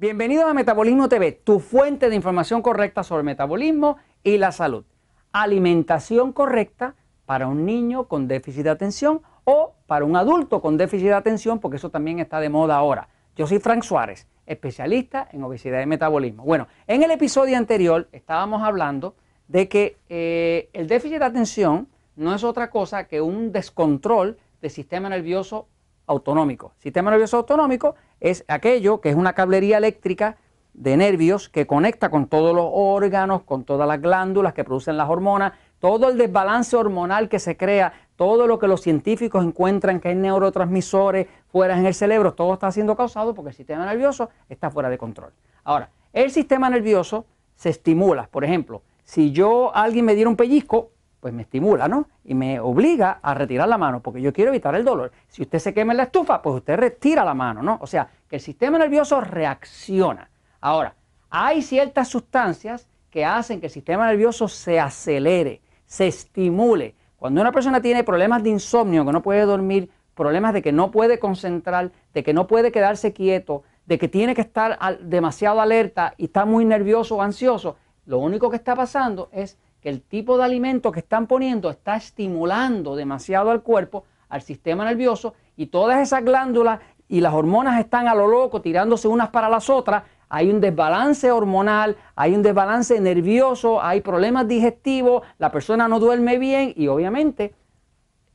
Bienvenido a Metabolismo TV, tu fuente de información correcta sobre el metabolismo y la salud. Alimentación correcta para un niño con déficit de atención o para un adulto con déficit de atención, porque eso también está de moda ahora. Yo soy Frank Suárez, especialista en obesidad y metabolismo. Bueno, en el episodio anterior estábamos hablando de que eh, el déficit de atención no es otra cosa que un descontrol del sistema nervioso autonómico. Sistema nervioso autonómico es aquello que es una cablería eléctrica de nervios que conecta con todos los órganos, con todas las glándulas que producen las hormonas, todo el desbalance hormonal que se crea, todo lo que los científicos encuentran que hay neurotransmisores fuera en el cerebro, todo está siendo causado porque el sistema nervioso está fuera de control. Ahora, el sistema nervioso se estimula, por ejemplo, si yo alguien me diera un pellizco, pues me estimula, ¿no? Y me obliga a retirar la mano, porque yo quiero evitar el dolor. Si usted se quema en la estufa, pues usted retira la mano, ¿no? O sea, que el sistema nervioso reacciona. Ahora, hay ciertas sustancias que hacen que el sistema nervioso se acelere, se estimule. Cuando una persona tiene problemas de insomnio, que no puede dormir, problemas de que no puede concentrar, de que no puede quedarse quieto, de que tiene que estar demasiado alerta y está muy nervioso o ansioso, lo único que está pasando es el tipo de alimento que están poniendo está estimulando demasiado al cuerpo, al sistema nervioso, y todas esas glándulas y las hormonas están a lo loco tirándose unas para las otras, hay un desbalance hormonal, hay un desbalance nervioso, hay problemas digestivos, la persona no duerme bien y obviamente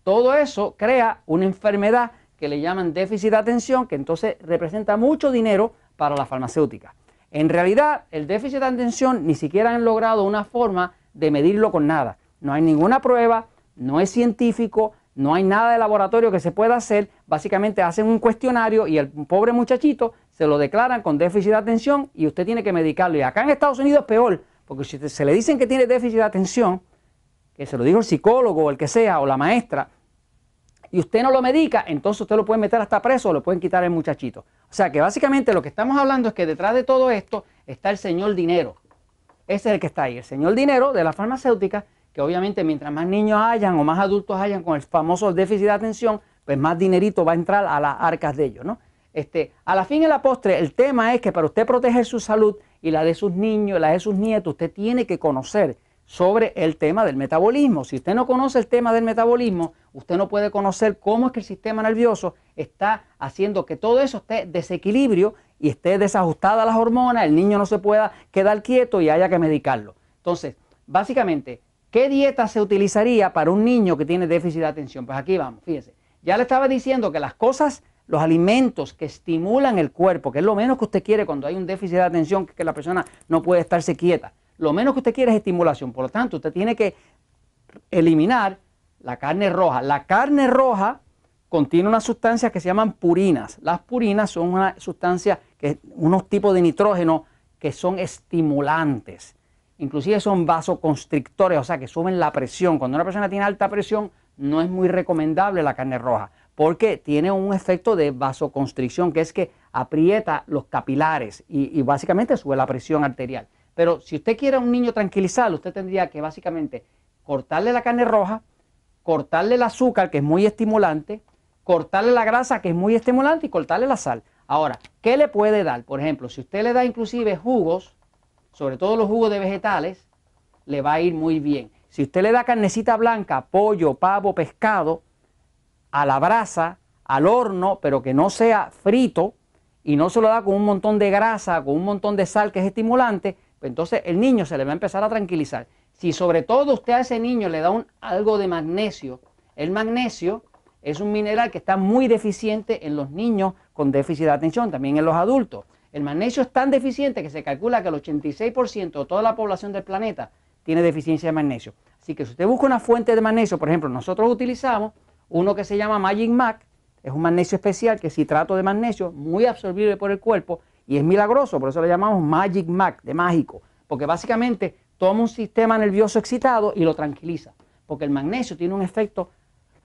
todo eso crea una enfermedad que le llaman déficit de atención, que entonces representa mucho dinero para la farmacéutica. En realidad, el déficit de atención ni siquiera han logrado una forma de medirlo con nada. No hay ninguna prueba, no es científico, no hay nada de laboratorio que se pueda hacer. Básicamente hacen un cuestionario y el pobre muchachito se lo declaran con déficit de atención y usted tiene que medicarlo. Y acá en Estados Unidos es peor, porque si se le dicen que tiene déficit de atención, que se lo dijo el psicólogo o el que sea, o la maestra, y usted no lo medica, entonces usted lo puede meter hasta preso o lo pueden quitar el muchachito. O sea que básicamente lo que estamos hablando es que detrás de todo esto está el señor dinero. Ese es el que está ahí, el señor dinero de la farmacéutica, que obviamente mientras más niños hayan o más adultos hayan con el famoso déficit de atención, pues más dinerito va a entrar a las arcas de ellos, ¿no? Este, a la fin y la postre, el tema es que para usted proteger su salud y la de sus niños, la de sus nietos, usted tiene que conocer sobre el tema del metabolismo. Si usted no conoce el tema del metabolismo, usted no puede conocer cómo es que el sistema nervioso está haciendo que todo eso esté desequilibrio y esté desajustada las hormonas, el niño no se pueda quedar quieto y haya que medicarlo. Entonces, básicamente, ¿qué dieta se utilizaría para un niño que tiene déficit de atención? Pues aquí vamos, fíjense. Ya le estaba diciendo que las cosas, los alimentos que estimulan el cuerpo, que es lo menos que usted quiere cuando hay un déficit de atención, que la persona no puede estarse quieta. Lo menos que usted quiere es estimulación. Por lo tanto, usted tiene que eliminar la carne roja. La carne roja contiene unas sustancias que se llaman purinas. Las purinas son una sustancia unos tipos de nitrógeno que son estimulantes. Inclusive son vasoconstrictores, o sea, que suben la presión. Cuando una persona tiene alta presión, no es muy recomendable la carne roja, porque tiene un efecto de vasoconstricción, que es que aprieta los capilares y, básicamente sube la presión arterial. Pero si usted quiere a un niño tranquilizado, usted tendría que básicamente cortarle la carne roja, cortarle el azúcar, que es muy estimulante, cortarle la grasa, que es muy estimulante, y cortarle la sal. Ahora, ¿qué le puede dar? Por ejemplo, si usted le da inclusive jugos, sobre todo los jugos de vegetales, le va a ir muy bien. Si usted le da carnecita blanca, pollo, pavo, pescado, a la brasa, al horno, pero que no sea frito y no se lo da con un montón de grasa, con un montón de sal que es estimulante, pues entonces el niño se le va a empezar a tranquilizar. Si sobre todo usted a ese niño le da un, algo de magnesio, el magnesio es un mineral que está muy deficiente en los niños con déficit de atención, también en los adultos. El magnesio es tan deficiente que se calcula que el 86% de toda la población del planeta tiene deficiencia de magnesio. Así que si usted busca una fuente de magnesio, por ejemplo, nosotros utilizamos uno que se llama Magic Mac, es un magnesio especial que es citrato de magnesio, muy absorbible por el cuerpo y es milagroso, por eso lo llamamos Magic Mac, de mágico, porque básicamente toma un sistema nervioso excitado y lo tranquiliza, porque el magnesio tiene un efecto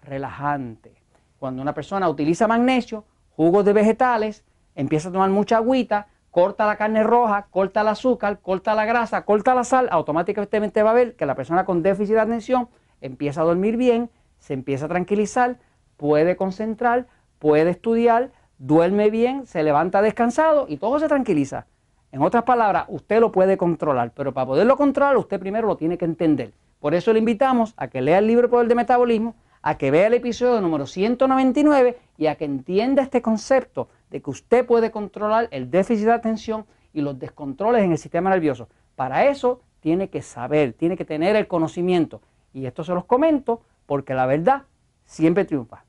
relajante. Cuando una persona utiliza magnesio, jugos de vegetales, empieza a tomar mucha agüita, corta la carne roja, corta el azúcar, corta la grasa, corta la sal, automáticamente va a ver que la persona con déficit de atención empieza a dormir bien, se empieza a tranquilizar, puede concentrar, puede estudiar, duerme bien, se levanta descansado y todo se tranquiliza. En otras palabras, usted lo puede controlar, pero para poderlo controlar usted primero lo tiene que entender. Por eso le invitamos a que lea el libro Poder de Metabolismo, a que vea el episodio número 199 y a que entienda este concepto de que usted puede controlar el déficit de atención y los descontroles en el sistema nervioso. Para eso tiene que saber, tiene que tener el conocimiento. Y esto se los comento porque la verdad siempre triunfa.